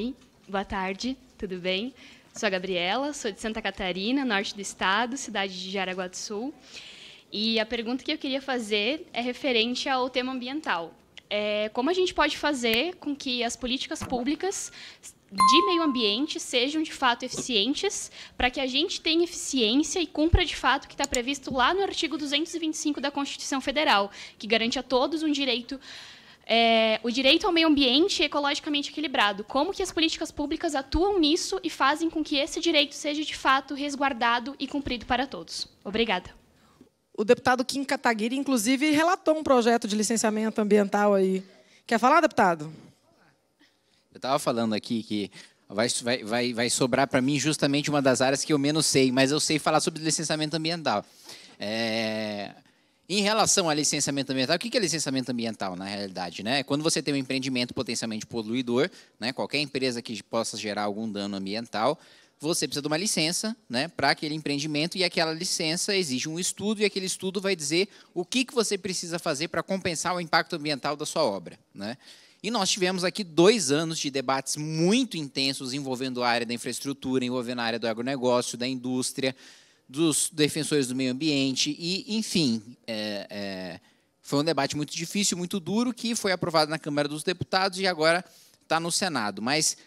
Oi, boa tarde, tudo bem? Sou a Gabriela, sou de Santa Catarina, norte do estado, cidade de Jaraguá do Sul. E a pergunta que eu queria fazer é referente ao tema ambiental. É, como a gente pode fazer com que as políticas públicas de meio ambiente sejam de fato eficientes, para que a gente tenha eficiência e cumpra de fato o que está previsto lá no artigo 225 da Constituição Federal, que garante a todos um direito é, o direito ao meio ambiente é ecologicamente equilibrado. Como que as políticas públicas atuam nisso e fazem com que esse direito seja de fato resguardado e cumprido para todos? Obrigada. O deputado Kim Kataguiri, inclusive, relatou um projeto de licenciamento ambiental aí. Quer falar, deputado? Eu estava falando aqui que vai, vai, vai sobrar para mim justamente uma das áreas que eu menos sei, mas eu sei falar sobre licenciamento ambiental. É, em relação ao licenciamento ambiental, o que é licenciamento ambiental, na realidade? Né? É quando você tem um empreendimento potencialmente poluidor, né? qualquer empresa que possa gerar algum dano ambiental, você precisa de uma licença né, para aquele empreendimento e aquela licença exige um estudo e aquele estudo vai dizer o que, que você precisa fazer para compensar o impacto ambiental da sua obra. Né? E nós tivemos aqui dois anos de debates muito intensos envolvendo a área da infraestrutura, envolvendo a área do agronegócio, da indústria, dos defensores do meio ambiente e, enfim, é, é, foi um debate muito difícil, muito duro, que foi aprovado na Câmara dos Deputados e agora está no Senado. Mas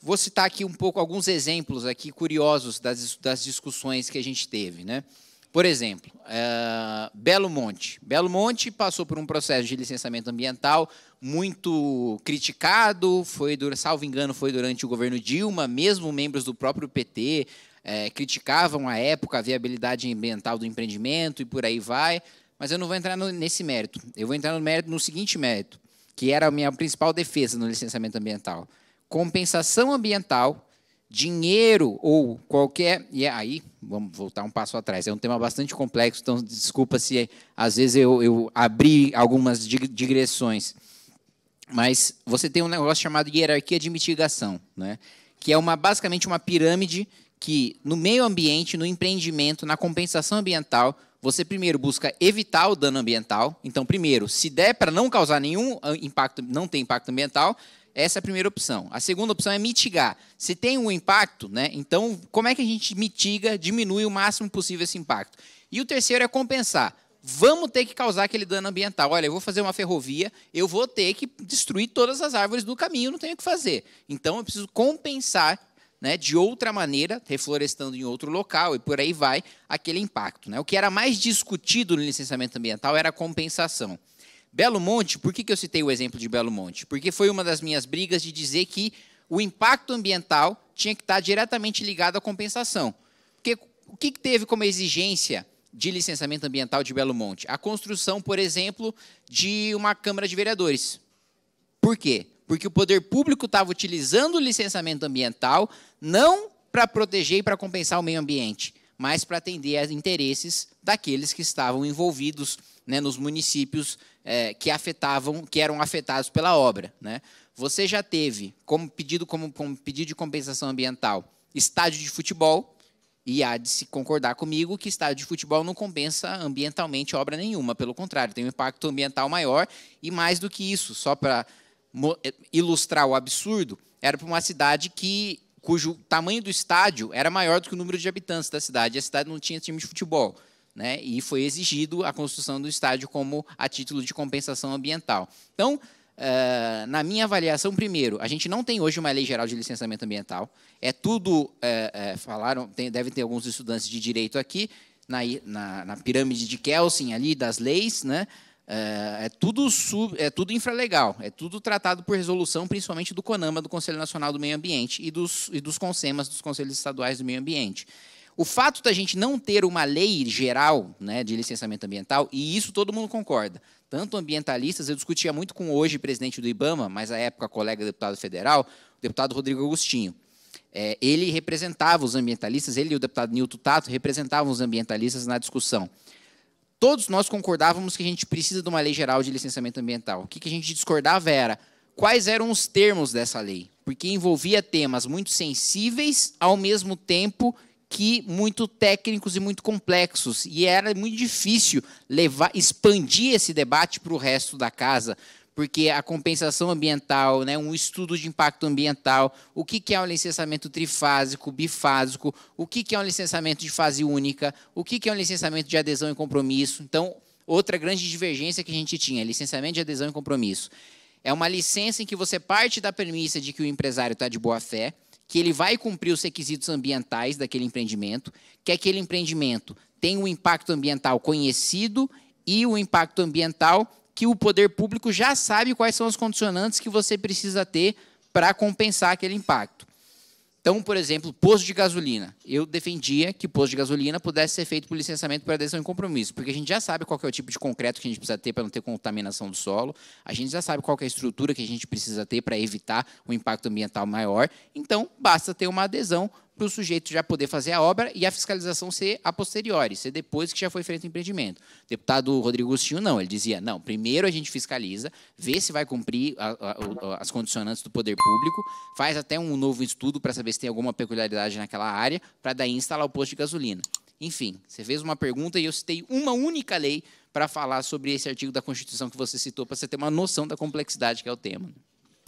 vou citar aqui um pouco alguns exemplos aqui curiosos das, das discussões que a gente teve, né? Por exemplo, é, Belo Monte. Belo Monte passou por um processo de licenciamento ambiental muito criticado, foi, salvo engano, foi durante o governo Dilma, mesmo membros do próprio PT é, criticavam a época a viabilidade ambiental do empreendimento e por aí vai, mas eu não vou entrar no, nesse mérito. Eu vou entrar no, mérito, no seguinte mérito, que era a minha principal defesa no licenciamento ambiental: compensação ambiental, dinheiro ou qualquer. E é aí, vamos voltar um passo atrás. É um tema bastante complexo, então desculpa se às vezes eu, eu abri algumas digressões. Mas você tem um negócio chamado hierarquia de mitigação, né? que é uma basicamente uma pirâmide que no meio ambiente, no empreendimento, na compensação ambiental, você primeiro busca evitar o dano ambiental. Então, primeiro, se der para não causar nenhum ah, impacto, não ter impacto ambiental, essa é a primeira opção. A segunda opção é mitigar. Se tem um impacto, né? Então, como é que a gente mitiga, diminui o máximo possível esse impacto? E o terceiro é compensar. Vamos ter que causar aquele dano ambiental. Olha, eu vou fazer uma ferrovia, eu vou ter que destruir todas as árvores do caminho, não tenho o que fazer. Então, eu preciso compensar né, de outra maneira, reflorestando em outro local e por aí vai, aquele impacto. Né? O que era mais discutido no licenciamento ambiental era a compensação. Belo Monte, por que, que eu citei o exemplo de Belo Monte? Porque foi uma das minhas brigas de dizer que o impacto ambiental tinha que estar diretamente ligado à compensação. Porque o que, que teve como exigência de licenciamento ambiental de Belo Monte? A construção, por exemplo, de uma Câmara de Vereadores. Por quê? porque o poder público estava utilizando o licenciamento ambiental não para proteger e para compensar o meio ambiente, mas para atender aos interesses daqueles que estavam envolvidos né, nos municípios é, que afetavam, que eram afetados pela obra. Né? Você já teve como pedido, como, como pedido de compensação ambiental, estádio de futebol, e há de se concordar comigo que estádio de futebol não compensa ambientalmente obra nenhuma, pelo contrário, tem um impacto ambiental maior e mais do que isso, só para eh, ilustrar o absurdo, era para uma cidade que cujo tamanho do estádio era maior do que o número de habitantes da cidade, a cidade não tinha time de futebol. Né? E foi exigido a construção do estádio como a título de compensação ambiental. Então, uh, na minha avaliação, primeiro, a gente não tem hoje uma lei geral de licenciamento ambiental. É tudo, uh, uh, falaram, tem, deve ter alguns estudantes de direito aqui, na, na, na pirâmide de Kelsen ali das leis, né? É, é, tudo sub, é tudo infralegal, é tudo tratado por resolução, principalmente do CONAMA, do Conselho Nacional do Meio Ambiente, e dos, e dos CONSEMAS, dos Conselhos Estaduais do Meio Ambiente. O fato da gente não ter uma lei geral né, de licenciamento ambiental, e isso todo mundo concorda, tanto ambientalistas, eu discutia muito com hoje presidente do Ibama, mas à época colega deputado federal, o deputado Rodrigo Agostinho. É, ele representava os ambientalistas, ele e o deputado Nilton Tato representavam os ambientalistas na discussão todos nós concordávamos que a gente precisa de uma lei geral de licenciamento ambiental. O que, que a gente discordava era quais eram os termos dessa lei, porque envolvia temas muito sensíveis, ao mesmo tempo que muito técnicos e muito complexos. E era muito difícil levar, expandir esse debate para o resto da casa porque a compensação ambiental, né, um estudo de impacto ambiental, o que, é um licenciamento trifásico, bifásico, o que, é um licenciamento de fase única, o que, que é um licenciamento de adesão e compromisso. Então, outra grande divergência que a gente tinha, licenciamento de adesão e compromisso. É uma licença em que você parte da premissa de que o empresário está de boa fé, que ele vai cumprir os requisitos ambientais daquele empreendimento, que aquele empreendimento tem um impacto ambiental conhecido e o impacto ambiental que o poder público já sabe quais são os condicionantes que você precisa ter para compensar aquele impacto. Então, por exemplo, posto de gasolina. Eu defendia que posto de gasolina pudesse ser feito por licenciamento por adesão em compromisso, porque a gente já sabe qual é o tipo de concreto que a gente precisa ter para não ter contaminação do solo, a gente já sabe qual é a estrutura que a gente precisa ter para evitar um impacto ambiental maior. Então, basta ter uma adesão para o sujeito já poder fazer a obra e a fiscalização ser a posteriori, ser depois que já foi feito o empreendimento. O deputado Rodrigo Gustinho, não, ele dizia, não, primeiro a gente fiscaliza, vê se vai cumprir a, a, as condicionantes do poder público, faz até um novo estudo para saber se tem alguma peculiaridade naquela área, para daí instalar o posto de gasolina. Enfim, você fez uma pergunta e eu citei uma única lei para falar sobre esse artigo da Constituição que você citou, para você ter uma noção da complexidade que é o tema.